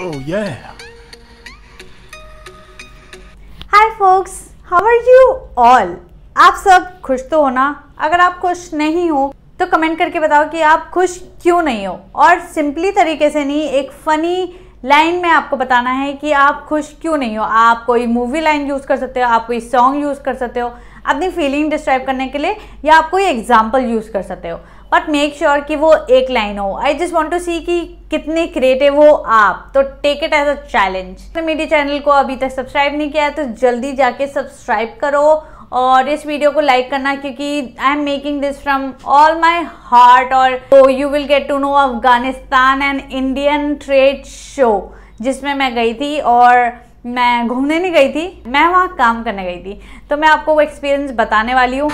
Oh yeah! Hi folks, how are you all? आप सब खुश तो हो ना अगर आप खुश नहीं हो तो कमेंट करके बताओ कि आप खुश क्यों नहीं हो और सिंपली तरीके से नहीं एक फ़नी लाइन में आपको बताना है कि आप खुश क्यों नहीं हो आप कोई मूवी लाइन यूज़ कर सकते हो आप कोई सॉन्ग यूज़ कर सकते हो अपनी फीलिंग डिस्क्राइब करने के लिए या आप कोई एग्जाम्पल यूज़ कर सकते हो बट मेक श्योर कि वो एक लाइन हो I just want to see कि कितने क्रिएटिव हो आप तो take it as a challenge तो मेरे चैनल को अभी तक सब्सक्राइब नहीं किया है तो जल्दी जाके सब्सक्राइब करो और इस वीडियो को लाइक करना क्योंकि I am making this from all my heart और तो you will get to know Afghanistan and Indian trade show जिसमें मैं गई थी और मैं घूमने नहीं गई थी मैं वहाँ काम करने गई थी तो मैं आपको वो एक्सपीरियंस बताने वाली हूँ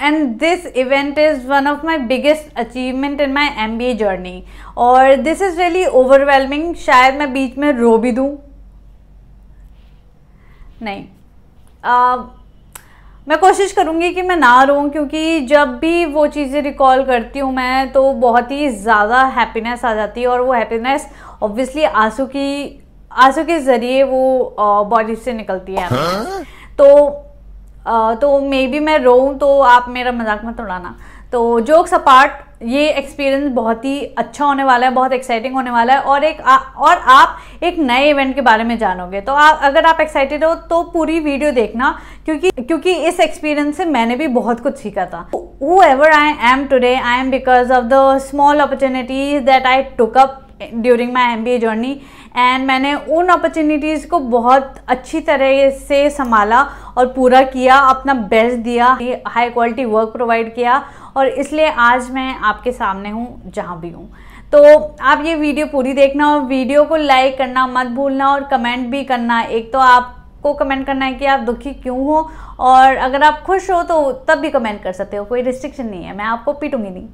and this event is one of my biggest achievement in my M B A journey और दिस इज रियली ओवरवेलमिंग शायद मैं बीच में रो भी दू नहीं uh, मैं कोशिश करूंगी कि मैं ना रो क्योंकि जब भी वो चीज़ें रिकॉल करती हूँ मैं तो बहुत ही ज़्यादा हैप्पीनेस आ जाती है और वो हैप्पीनेस ऑब्वियसली आंसू की आंसू के ज़रिए वो बॉडी से निकलती है हाँ? तो तो मे बी मैं रो तो आप मेरा मजाक मत उड़ाना तो जोक्स अपार्ट ये एक्सपीरियंस बहुत ही अच्छा होने वाला है बहुत एक्साइटिंग होने वाला है और एक आ, और आप एक नए इवेंट के बारे में जानोगे तो आप अगर आप एक्साइटेड हो तो पूरी वीडियो देखना क्योंकि क्योंकि इस एक्सपीरियंस से मैंने भी बहुत कुछ सीखा था whoever I am today I am because of the small opportunities that I took up during my M B journey and मैंने उन अपॉर्चुनिटीज़ को बहुत अच्छी तरह से संभाला और पूरा किया अपना बेस्ट दिया हाई क्वालिटी वर्क प्रोवाइड किया और इसलिए आज मैं आपके सामने हूँ जहाँ भी हूँ तो आप ये वीडियो पूरी देखना और वीडियो को लाइक करना मत भूलना और कमेंट भी करना एक तो आप को कमेंट करना है कि आप दुखी क्यों हो और अगर आप खुश हो तो तब भी कमेंट कर सकते हो कोई रिस्ट्रिक्शन नहीं है मैं आपको पीटूंगी नहीं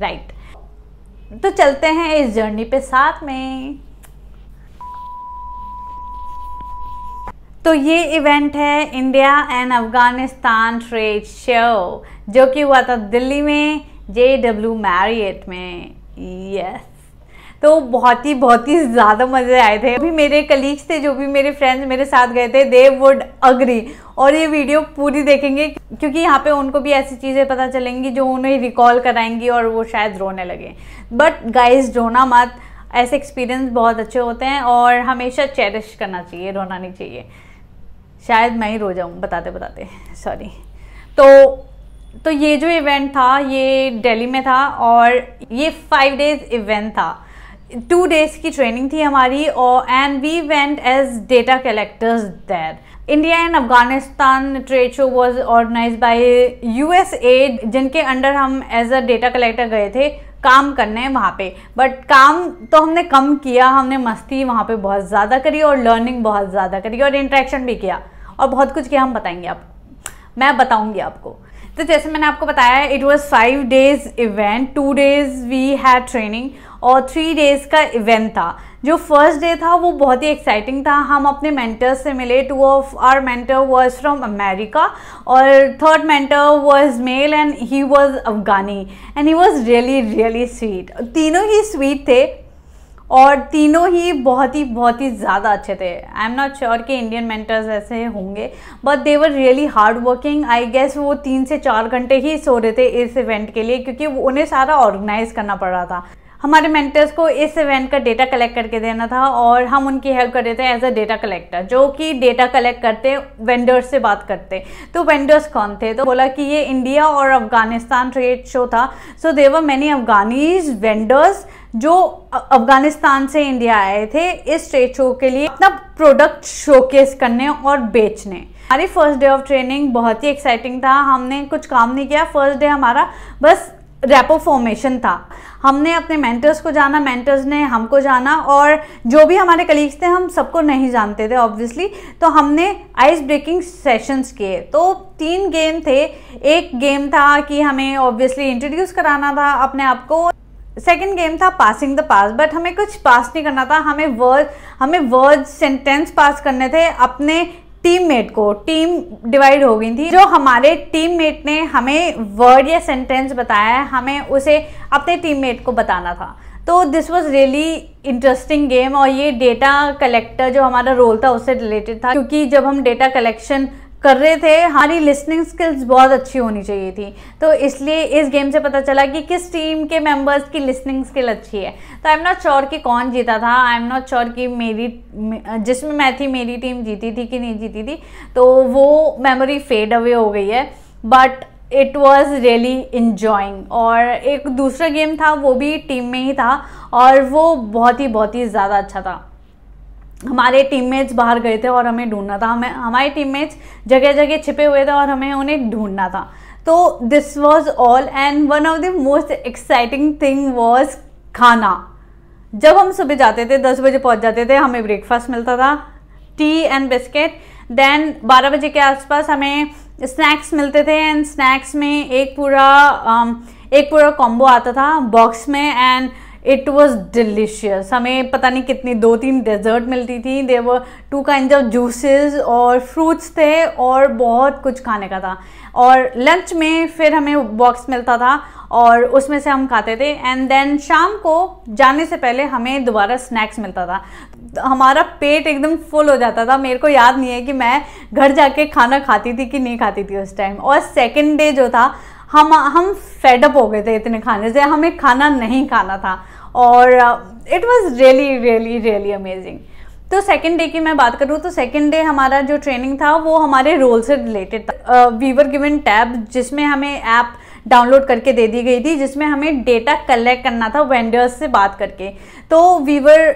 राइट right. तो चलते हैं इस जर्नी पे साथ में तो ये इवेंट है India and Afghanistan trade show जो कि हुआ था दिल्ली में जे डब्ल्यू मैरियट में यस तो बहुत ही बहुत ही ज़्यादा मज़े आए थे अभी मेरे कलीग्स थे जो भी मेरे फ्रेंड्स मेरे साथ गए थे दे वुड अग्री और ये वीडियो पूरी देखेंगे क्योंकि यहाँ पे उनको भी ऐसी चीज़ें पता चलेंगी जो उन्हें रिकॉल कराएंगी और वो शायद रोने लगे बट गाइज रोना मत ऐसे एक्सपीरियंस बहुत अच्छे होते हैं और हमेशा चेरिश करना चाहिए रोना नहीं चाहिए शायद मैं ही रो जाऊँ बताते बताते सॉरी तो तो ये जो इवेंट था ये दिल्ली में था और ये फाइव डेज इवेंट था टू डेज की ट्रेनिंग थी हमारी और and we went as data collectors there India and Afghanistan trade show was organise by U S aid जिनके अंडर हम एज अ डेटा कलेक्टर गए थे काम करने वहाँ पे बट काम तो हमने कम किया हमने मस्ती वहाँ पे बहुत ज़्यादा करी और लर्निंग बहुत ज़्यादा करी और इंट्रैक्शन भी किया और बहुत कुछ किया हम बताएंगे आप मैं बताऊँगी आपको तो जैसे मैंने आपको बताया it was five days event two days we had training और थ्री डेज़ का इवेंट था जो फर्स्ट डे था वो बहुत ही एक्साइटिंग था हम अपने मेंटर्स से मिले two of our mentor was from America और third mentor was male and he was Afghani and he was really really sweet तीनों ही स्वीट थे और तीनों ही बहुत ही बहुत ही ज़्यादा अच्छे थे आई एम नॉट श्योर कि इंडियन मेंटर्स ऐसे होंगे but they were really hard working I guess वो तीन से चार घंटे ही सो रहे थे इस इवेंट के लिए क्योंकि उन्हें सारा ऑर्गेनाइज करना पड़ रहा था हमारे मेंटर्स को इस इवेंट का डेटा कलेक्ट करके देना था और हम उनकी हेल्प कर रहे थे एज अ डेटा कलेक्टर जो कि डेटा कलेक्ट करते वेंडर्स से बात करते तो वेंडर्स कौन थे तो बोला कि ये इंडिया और अफगानिस्तान ट्रेड शो था so there were many Afghanis vendors जो अफगानिस्तान से इंडिया आए थे इस ट्रेड शो के लिए अपना प्रोडक्ट शोकेस करने और बेचने हमारी फर्स्ट डे ऑफ ट्रेनिंग बहुत ही एक्साइटिंग था हमने कुछ काम नहीं किया फर्स्ट डे हमारा बस रेपो फॉर्मेशन था हमने अपने मेंटर्स को जाना मेंटर्स ने हमको जाना और जो भी हमारे कलीग्स थे हम सबको नहीं जानते थे ऑब्वियसली तो हमने आइस ब्रेकिंग सेशंस किए तो तीन गेम थे एक गेम था कि हमें ऑब्वियसली इंट्रोड्यूस कराना था अपने आप को सेकेंड गेम था पासिंग द पास बट हमें कुछ पास नहीं करना था हमें वर्ड हमें वर्ड सेंटेंस पास करने थे अपने टीममेट को टीम डिवाइड हो गई थी जो हमारे टीममेट ने हमें वर्ड या सेंटेंस बताया है हमें उसे अपने टीममेट को बताना था तो this was really interesting game और ये डेटा कलेक्टर जो हमारा रोल था उससे रिलेटेड था क्योंकि जब हम डेटा कलेक्शन कर रहे थे हमारी लिसनिंग स्किल्स बहुत अच्छी होनी चाहिए थी तो इसलिए इस गेम से पता चला कि किस टीम के मेंबर्स की लिसनिंग स्किल अच्छी है तो आई एम नॉट श्योर कि कौन जीता था आई एम नॉट श्योर कि मेरी जिसमें मैं थी मेरी टीम जीती थी कि नहीं जीती थी तो वो मेमोरी फेड अवे हो गई है but it was really enjoying और एक दूसरा गेम था वो भी टीम में ही था और वो बहुत ही बहुत ही ज़्यादा अच्छा था हमारे टीममेट्स बाहर गए थे और हमें ढूंढना था हमें हमारे टीममेट्स जगह जगह छिपे हुए थे और हमें उन्हें ढूंढना था तो this was all and one of the most exciting thing was खाना जब हम सुबह जाते थे दस बजे पहुंच जाते थे हमें ब्रेकफास्ट मिलता था टी एंड बिस्किट देन बारह बजे के आसपास हमें स्नैक्स मिलते थे एंड स्नैक्स में एक पूरा um, एक पूरा कॉम्बो आता था बॉक्स में एंड इट वॉज डिलिशियस हमें पता नहीं कितनी दो तीन डेजर्ट मिलती थी there were two kind of juices और फ्रूट्स थे और बहुत कुछ खाने का था और लंच में फिर हमें बॉक्स मिलता था और उसमें से हम खाते थे एंड देन शाम को जाने से पहले हमें दोबारा स्नैक्स मिलता था हमारा पेट एकदम फुल हो जाता था मेरे को याद नहीं है कि मैं घर जाके खाना खाती थी कि नहीं खाती थी उस टाइम और सेकेंड डे जो था हम हम फेडअप हो गए थे इतने खाने से हमें खाना नहीं खाना था और it was really really really amazing तो सेकेंड डे की मैं बात करूँ तो सेकेंड डे हमारा जो ट्रेनिंग था वो हमारे रोल से रिलेटेड था वी वर गिवन टैब जिसमें हमें ऐप डाउनलोड करके दे दी गई थी जिसमें हमें डेटा कलेक्ट करना था वेंडर्स से बात करके तो वी वर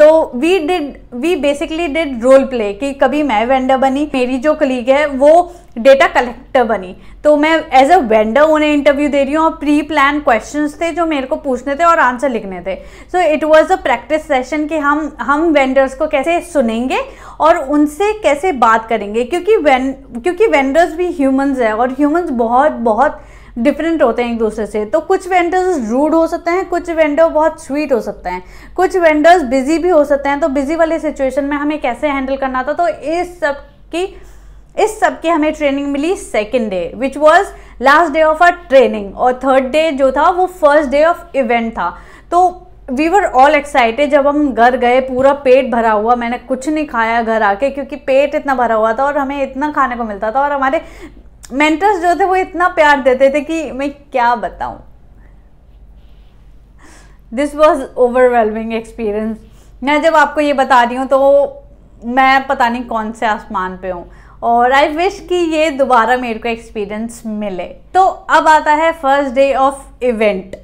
तो we did we basically did role play कि कभी मैं वेंडर बनी मेरी जो कलीग है वो डेटा कलेक्टर बनी तो मैं एज अ वेंडर उन्हें इंटरव्यू दे रही हूँ और प्री प्लान क्वेश्चन थे जो मेरे को पूछने थे और आंसर लिखने थे so it was a practice session कि हम हम वेंडर्स को कैसे सुनेंगे और उनसे कैसे बात करेंगे क्योंकि वें क्योंकि वेंडर्स भी ह्यूमंस है और ह्यूमंस बहुत बहुत डिफरेंट होते हैं एक दूसरे से तो कुछ वेंडर्स रूड हो सकते हैं कुछ वेंडर बहुत स्वीट हो सकते हैं कुछ वेंडर्स बिजी भी हो सकते हैं तो बिजी वाले सिचुएशन में हमें कैसे हैंडल करना था तो इस सब की इस सब की हमें ट्रेनिंग मिली second day which was last day of our training और थर्ड डे जो था वो फर्स्ट डे ऑफ इवेंट था तो वी वर ऑल एक्साइटेड जब हम घर गए पूरा पेट भरा हुआ मैंने कुछ नहीं खाया घर आके क्योंकि पेट इतना भरा हुआ था और हमें इतना खाने को मिलता था और हमारे मेंटर्स जो थे वो इतना प्यार देते थे कि मैं क्या बताऊं दिस वाज ओवरवेलमिंग एक्सपीरियंस मैं जब आपको ये बता रही हूँ तो मैं पता नहीं कौन से आसमान पे हूँ और आई विश कि ये दोबारा मेरे को एक्सपीरियंस मिले तो अब आता है first day of event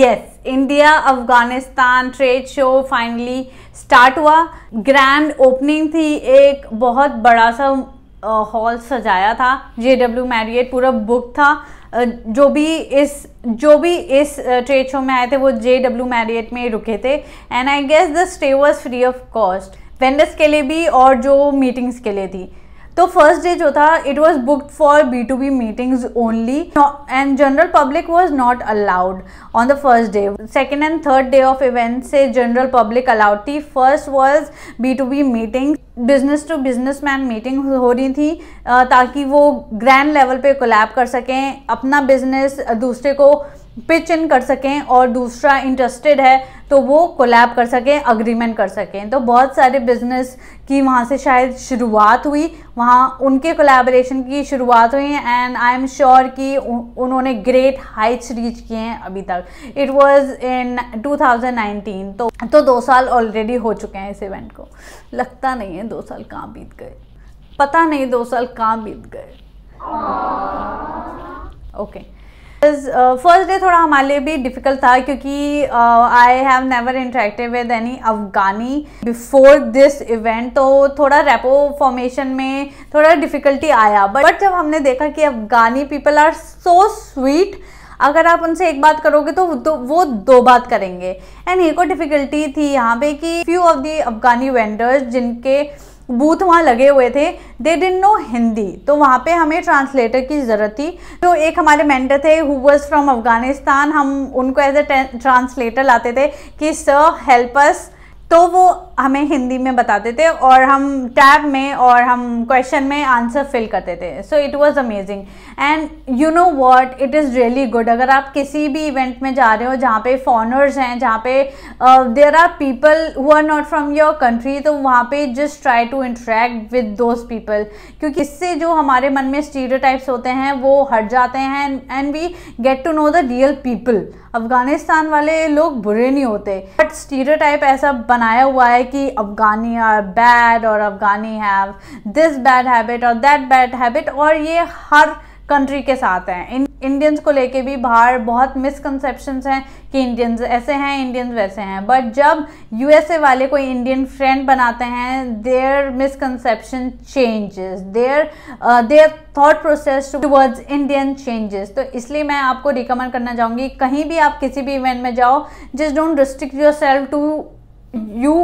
yes India Afghanistan trade show finally start हुआ ग्रैंड ओपनिंग थी एक बहुत बड़ा सा हॉल सजाया था जे डब्ल्यू मैरियट पूरा बुक था जो भी इस जो भी इस ट्रेड शो में आए थे वो जे डब्ल्यू मैरियट में रुके थे and I guess the stay was free of cost vendors के लिए भी और जो मीटिंग्स के लिए थी तो फर्स्ट डे जो था it was booked for B to B meetings only and general public was not allowed on the first day second and third day of event से जनरल पब्लिक अलाउड थी first was B to B meeting business to business man meeting हो रही थी ताकि वो grand level पे collab कर सकें अपना बिजनेस दूसरे को पिच इन कर सकें और दूसरा इंटरेस्टेड है तो वो कोलैब कर सकें अग्रीमेंट कर सकें तो बहुत सारे बिजनेस की वहाँ से शायद शुरुआत हुई वहाँ उनके कोलैबोरेशन की शुरुआत हुई एंड आई एम श्योर कि उन्होंने ग्रेट हाइट्स रीच किए हैं अभी तक इट वाज इन 2019 तो तो दो साल ऑलरेडी हो चुके हैं इस इवेंट को लगता नहीं है दो साल कहाँ बीत गए पता नहीं दो साल कहाँ बीत गए okay okay. First day uh, थोड़ा हमारे लिए भी डिफिकल्ट था क्योंकि I have never interacted with any Afghani before this event तो थोड़ा रेपो फॉर्मेशन में थोड़ा डिफिकल्टी आया बट बट जब हमने देखा कि Afghani people are so sweet अगर आप उनसे एक बात करोगे तो, वो दो बात करेंगे एंड एक और डिफिकल्टी थी यहाँ पे कि few of the Afghani vendors जिनके बूथ वहाँ लगे हुए थे दे डिन नो हिंदी तो वहाँ पे हमें ट्रांसलेटर की ज़रूरत थी तो एक हमारे मेंटर थे हु वॉज फ्रॉम अफ़गानिस्तान हम उनको एज ए ट्रांसलेटर लाते थे कि सर हेल्प अस तो वो हमें हिंदी में बताते थे और हम टैब में और हम क्वेश्चन में आंसर फिल करते थे so it was amazing and you know what it is really good अगर आप किसी भी इवेंट में जा रहे हो जहाँ पे फॉरनर्स हैं जहाँ पे there are people who are not from your country तो वहाँ पे just try to interact with those people क्योंकि इससे जो हमारे मन में स्टीरियोटाइप्स होते हैं वो हट जाते हैं and we get to know the real people Afghanistan वाले लोग बुरे नहीं होते बट स्टीरियोटाइप ऐसा बनाया हुआ है कि अफ़गानी आर बैड और Afghani have this bad habit और दैट बैड हैबिट और ये हर कंट्री के साथ हैं इन इंडियंस को लेके भी बाहर बहुत मिसकनसेप्शंस हैं कि इंडियंस ऐसे हैं इंडियंस वैसे हैं बट जब यूएसए वाले कोई इंडियन फ्रेंड बनाते हैं their misconception changes their their thought process towards Indian changes तो इसलिए मैं आपको रिकमेंड करना चाहूँगी कहीं भी आप किसी भी इवेंट में जाओ just don't restrict yourself to you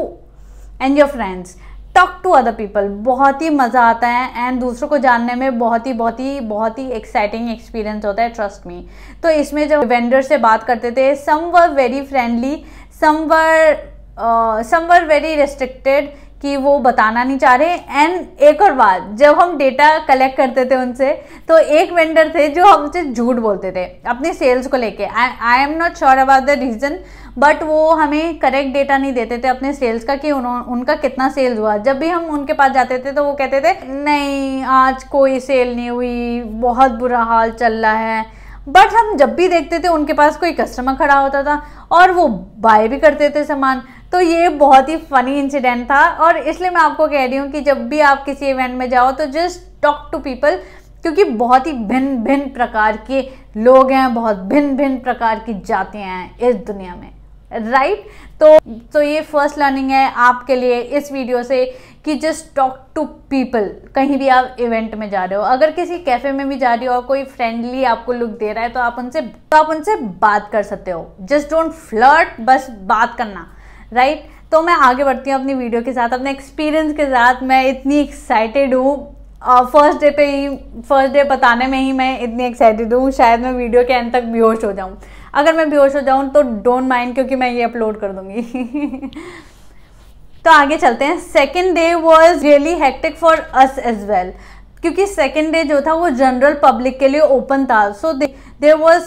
and your friends talk to other people बहुत ही मज़ा आता है एंड दूसरों को जानने में बहुत ही बहुत ही बहुत ही एक्साइटिंग एक्सपीरियंस होता है ट्रस्ट मी तो इसमें जब वेंडर से बात करते थे some were very friendly some were some were very restricted कि वो बताना नहीं चाह रहे एंड एक और बात जब हम डेटा कलेक्ट करते थे उनसे तो एक वेंडर थे जो हमसे झूठ बोलते थे अपने सेल्स को लेके I am not sure about the reason but वो हमें करेक्ट डेटा नहीं देते थे अपने सेल्स का कि उन्होंने उनका कितना सेल्स हुआ जब भी हम उनके पास जाते थे तो वो कहते थे नहीं आज कोई सेल नहीं हुई बहुत बुरा हाल चल रहा है बट हम जब भी देखते थे उनके पास कोई कस्टमर खड़ा होता था और वो बाय भी करते थे सामान तो ये बहुत ही फ़नी इंसिडेंट था और इसलिए मैं आपको कह रही हूँ कि जब भी आप किसी इवेंट में जाओ तो जस्ट टॉक टू पीपल क्योंकि बहुत ही भिन्न भिन्न प्रकार के लोग हैं बहुत भिन्न भिन्न प्रकार की जाते हैं इस दुनिया में राइट right? तो तो ये फर्स्ट लर्निंग है आपके लिए इस वीडियो से कि जस्ट टॉक टू पीपल कहीं भी आप इवेंट में जा रहे हो अगर किसी कैफ़े में भी जा रहे हो और कोई फ्रेंडली आपको लुक दे रहा है तो आप उनसे तो आप उनसे बात कर सकते हो जस्ट डोंट फ्लर्ट बस बात करना राइट right? तो मैं आगे बढ़ती हूँ अपनी वीडियो के साथ अपने एक्सपीरियंस के साथ मैं इतनी एक्साइटेड हूँ फर्स्ट डे पे ही फर्स्ट डे बताने में ही मैं इतनी एक्साइटेड हूँ शायद मैं वीडियो के एंड तक बेहोश हो जाऊँ अगर मैं बेहोश हो जाऊँ तो डोंट माइंड क्योंकि मैं ये अपलोड कर दूँगी तो आगे चलते हैं second day was really hectic for us as well क्योंकि सेकेंड डे जो था वो जनरल पब्लिक के लिए ओपन था so there was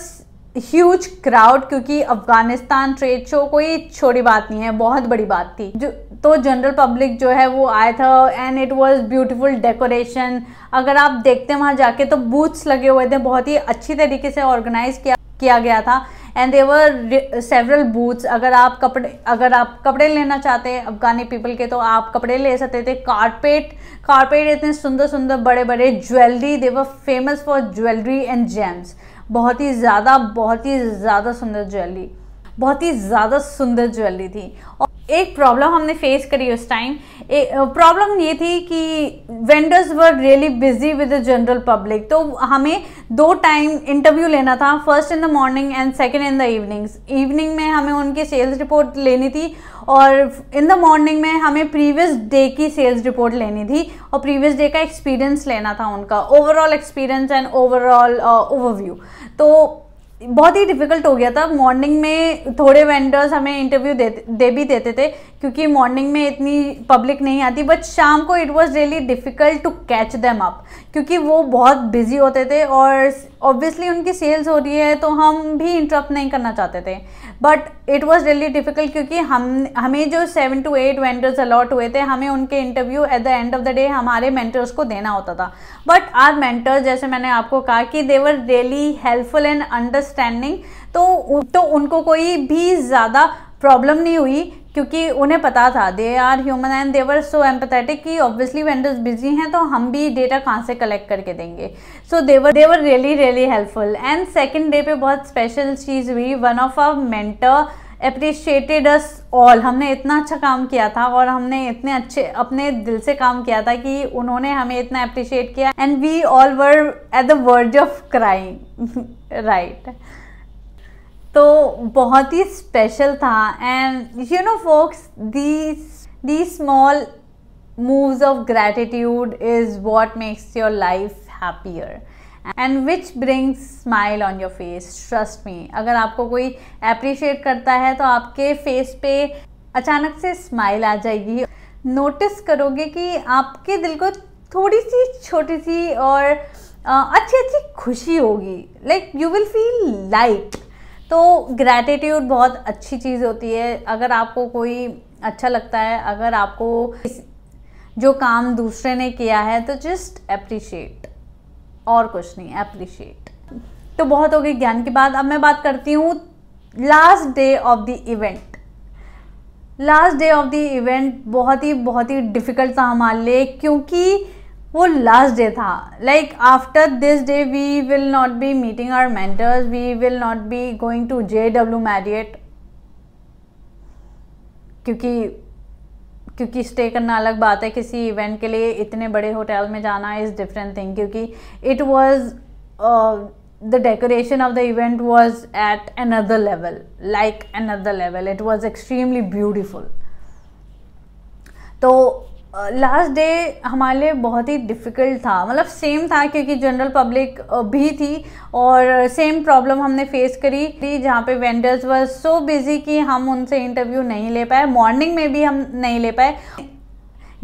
huge crowd क्योंकि अफगानिस्तान ट्रेड शो कोई छोटी बात नहीं है बहुत बड़ी बात थी जो तो जनरल पब्लिक जो है वो आया था and it was beautiful decoration अगर आप देखते हैं वहाँ जाके तो बूथ्स लगे हुए थे बहुत ही अच्छी तरीके से ऑर्गेनाइज किया किया गया था एंड देवर सेवरल बूथ्स अगर आप कपड़े अगर आप कपड़े लेना चाहते हैं अफगानी पीपल के तो आप कपड़े ले सकते थे कारपेट कारपेट इतने सुंदर सुंदर बड़े बड़े jewellery they're famous for jewellery and gems बहुत ही ज़्यादा बहुत ही ज़्यादा सुंदर ज्वेलरी बहुत ही ज़्यादा सुंदर ज्वेलरी थी और एक प्रॉब्लम हमने फेस करी उस टाइम प्रॉब्लम ये थी कि vendors were really busy with the general public तो हमें दो टाइम इंटरव्यू लेना था first in the morning and second in the evenings evening में हमें उनकी सेल्स रिपोर्ट लेनी थी और इन द मॉर्निंग में हमें प्रीवियस डे की सेल्स रिपोर्ट लेनी थी और प्रीवियस डे का एक्सपीरियंस लेना था उनका overall experience and overall overview तो बहुत ही डिफिकल्ट हो गया था मॉर्निंग में थोड़े वेंडर्स हमें इंटरव्यू दे दे भी देते थे क्योंकि मॉर्निंग में इतनी पब्लिक नहीं आती बट शाम को it was really difficult to catch them up क्योंकि वो बहुत बिजी होते थे और ऑब्वियसली उनकी सेल्स हो रही है तो हम भी इंटरप्ट नहीं करना चाहते थे but it was really difficult क्योंकि हम हमें जो seven to eight vendors allot हुए थे हमें उनके interview at the end of the day हमारे मेंटर्स को देना होता था बट आर मेंटर्स जैसे मैंने आपको कहा कि they're really helpful and understanding तो तो उनको कोई भी ज़्यादा प्रॉब्लम नहीं हुई क्योंकि उन्हें पता था they are human and they're so empathetic कि ऑब्वियसली वेंडर्स बिजी हैं तो हम भी डेटा कहाँ से कलेक्ट करके देंगे so they're they're really really helpful and second day पे बहुत स्पेशल चीज़ हुई one of our mentor appreciated us all हमने इतना अच्छा काम किया था और हमने इतने अच्छे अपने दिल से काम किया था कि उन्होंने हमें इतना अप्रिशिएट किया and we all were at the verge of crying right तो बहुत ही स्पेशल था and you know folks the small moves of gratitude is what makes your life happier and which brings smile on your face trust me अगर आपको कोई appreciate करता है तो आपके फेस पे अचानक से स्माइल आ जाएगी नोटिस करोगे कि आपके दिल को थोड़ी सी छोटी सी और अच्छी अच्छी खुशी होगी like you will feel like तो ग्रैटिट्यूड बहुत अच्छी चीज़ होती है अगर आपको कोई अच्छा लगता है अगर आपको जो काम दूसरे ने किया है तो जस्ट अप्रिशिएट और कुछ नहीं अप्रिशिएट तो बहुत हो गई ज्ञान की बात अब मैं बात करती हूँ last day of the event last day of the event बहुत ही बहुत ही डिफ़िकल्ट था हमारे लिए क्योंकि वो लास्ट डे था like after this day we will not be meeting our mentors we will not be going to J W Marriott क्योंकि क्योंकि स्टे करना अलग बात है किसी इवेंट के लिए इतने बड़े होटल में जाना इज़ डिफरेंट थिंग क्योंकि it was the decoration of the event was at another level like another level it was extremely beautiful तो लास्ट डे हमारे लिए बहुत ही डिफ़िकल्ट था मतलब सेम था क्योंकि जनरल पब्लिक भी थी और सेम प्रॉब्लम हमने फेस करी थी जहाँ पे वेंडर्स वर सो बिज़ी कि हम उनसे इंटरव्यू नहीं ले पाए मॉर्निंग में भी हम नहीं ले पाए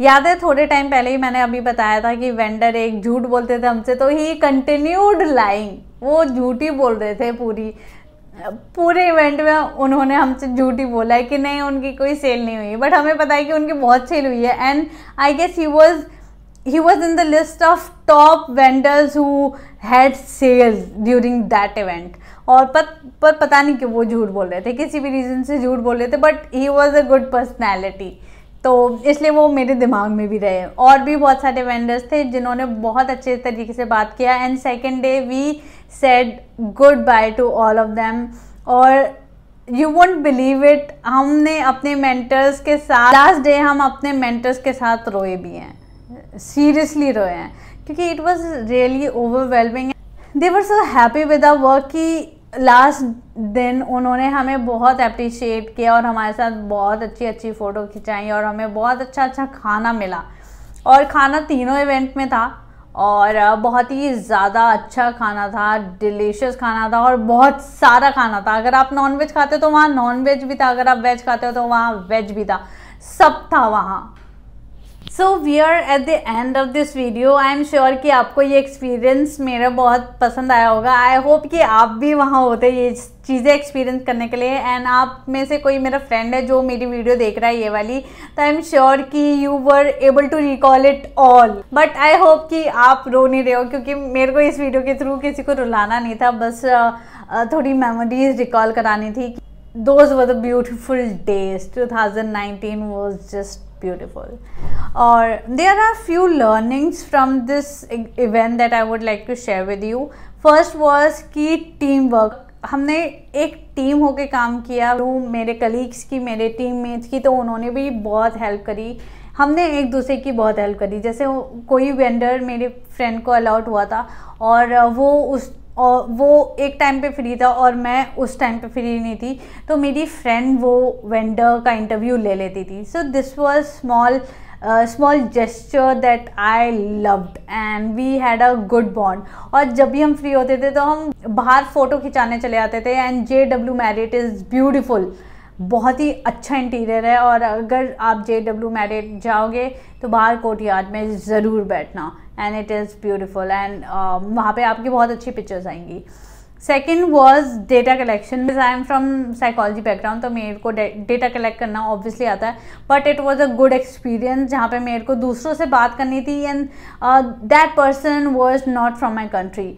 याद है थोड़े टाइम पहले ही मैंने अभी बताया था कि वेंडर एक झूठ बोलते थे हमसे तो ही कंटिन्यूड लाइंग वो झूठी बोल रहे थे पूरी पूरे इवेंट में उन्होंने हमसे झूठ ही बोला है कि नहीं उनकी कोई सेल नहीं हुई बट हमें पता है कि उनकी बहुत सेल हुई है and I guess he was he was in the list of top vendors who had sales during that event और पत पर पता नहीं कि वो झूठ बोल रहे थे किसी भी रीज़न से झूठ बोल रहे थे but he was a good personality तो इसलिए वो मेरे दिमाग में भी रहे और भी बहुत सारे वेंडर्स थे जिन्होंने बहुत अच्छे तरीके से बात किया and second day we said good bye to all of them और यू वोंट बिलीव इट हमने अपने मेंटर्स के साथ लास्ट डे हम अपने मेंटर्स के साथ रोए भी हैं सीरियसली रोए हैं क्योंकि it was really overwhelming they were so happy with the work कि लास्ट दिन उन्होंने हमें बहुत अप्रिशिएट किया और हमारे साथ बहुत अच्छी अच्छी फ़ोटो खिंचाई और हमें बहुत अच्छा अच्छा खाना मिला और खाना तीनों इवेंट में था और बहुत ही ज़्यादा अच्छा खाना था डिलीशियस खाना था और बहुत सारा खाना था अगर आप नॉन वेज खाते हो तो वहाँ नॉन वेज भी था अगर आप वेज खाते हो तो वहाँ वेज भी था सब था वहाँ so we are at the end of this video I am sure कि आपको ये एक्सपीरियंस मेरा बहुत पसंद आया होगा आई होप कि आप भी वहाँ होते ये चीज़ें एक्सपीरियंस करने के लिए एंड आप में से कोई मेरा फ्रेंड है जो मेरी वीडियो देख रहा है ये वाली तो आई एम श्योर कि you were able to recall it all but I hope कि आप रो नहीं रहे हो क्योंकि मेरे को इस वीडियो के थ्रू किसी को रुलाना नहीं था बस थोड़ी मेमोरीज रिकॉल करानी थी those were the beautiful days two thousand nineteen was just beautiful or there are few learnings from this event that i would like to share with you first was key teamwork हमने एक team होके काम किया वो मेरे colleagues की मेरे team mates की तो उन्होंने भी बहुत हेल्प करी हमने एक दूसरे की बहुत हेल्प करी जैसे कोई वेंडर मेरे फ्रेंड को अलाउट हुआ था और वो उस और वो एक टाइम पे फ्री था और मैं उस टाइम पे फ्री नहीं थी तो मेरी फ्रेंड वो वेंडर का इंटरव्यू ले लेती थी so this was small small gesture that I loved and we had a good bond और जब भी हम फ्री होते थे तो हम बाहर फ़ोटो खिंचाने चले आते थे and J W Marriott is beautiful बहुत ही अच्छा इंटीरियर है और अगर आप जे डब्ल्यू मैरिट जाओगे तो बाहर कोर्ट यार्ड में ज़रूर बैठना and it is beautiful and वहाँ पर आपकी बहुत अच्छी पिक्चर्स आएंगी second was data collection I am from psychology background तो मेरे को डेटा कलेक्ट करना ऑब्वियसली आता है but it was a good experience जहाँ पे मेरे को दूसरों से बात करनी थी and that person was not from my country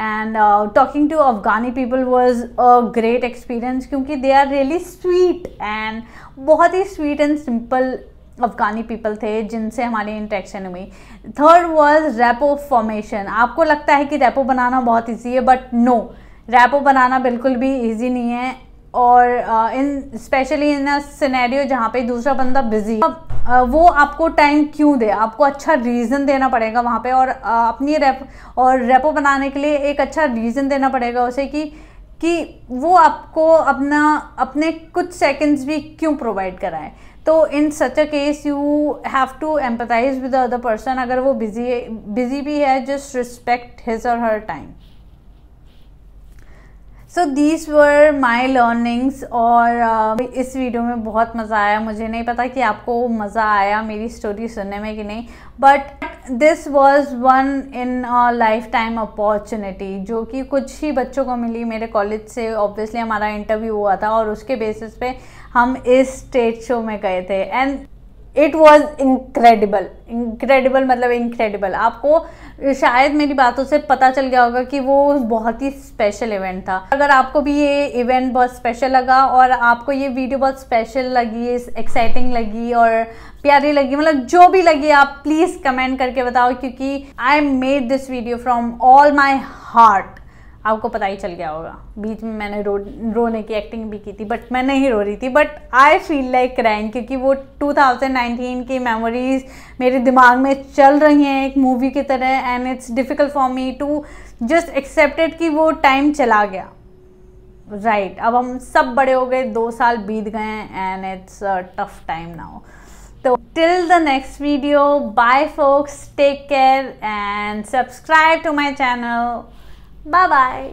and talking to Afghani people was a great experience क्योंकि they are really sweet and बहुत ही sweet and simple Afghani people थे जिनसे हमारी इंट्रैक्शन हुई थर्ड वॉज रैपो फॉर्मेशन आपको लगता है कि रैपो बनाना बहुत ईजी है बट नो रैपो बनाना बिल्कुल भी ईजी नहीं है और इन स्पेशली इन अ सिनेरियो जहाँ पे दूसरा बंदा बिजी uh, वो आपको टाइम क्यों दे आपको अच्छा रीज़न देना पड़ेगा वहाँ पे और uh, अपनी रैप और रैपो बनाने के लिए एक अच्छा रीज़न देना पड़ेगा उसे कि कि वो आपको अपना अपने कुछ सेकंड्स भी क्यों प्रोवाइड कराएं तो in such a case you have to empathise with the other person अगर वो बिजी बिजी भी है just respect his or her time so these were my learnings और इस वीडियो में बहुत मज़ा आया मुझे नहीं पता कि आपको मज़ा आया मेरी स्टोरी सुनने में कि नहीं but this was one in life time opportunity जो कि कुछ ही बच्चों को मिली मेरे कॉलेज से ऑब्वियसली हमारा इंटरव्यू हुआ था और उसके बेसिस पे हम इस स्टेज शो में गए थे and it was incredible incredible मतलब इनक्रेडिबल आपको शायद मेरी बातों से पता चल गया होगा कि वो बहुत ही स्पेशल इवेंट था अगर आपको भी ये इवेंट बहुत स्पेशल लगा और आपको ये वीडियो बहुत स्पेशल लगी एक्साइटिंग लगी और प्यारी लगी मतलब जो भी लगी आप प्लीज़ कमेंट करके बताओ क्योंकि I made this video from all my heart आपको पता ही चल गया होगा बीच में मैंने रो रोने की एक्टिंग भी की थी बट मैं नहीं रो रही थी but I feel like crying क्योंकि वो 2019 की मेमोरीज मेरे दिमाग में चल रही हैं एक मूवी की तरह and it's difficult for me to just accepted कि वो टाइम चला गया राइट right, अब हम सब बड़े हो गए दो साल बीत गए and it's tough time now तो till the next video bye folks take care and subscribe to my channel 拜拜。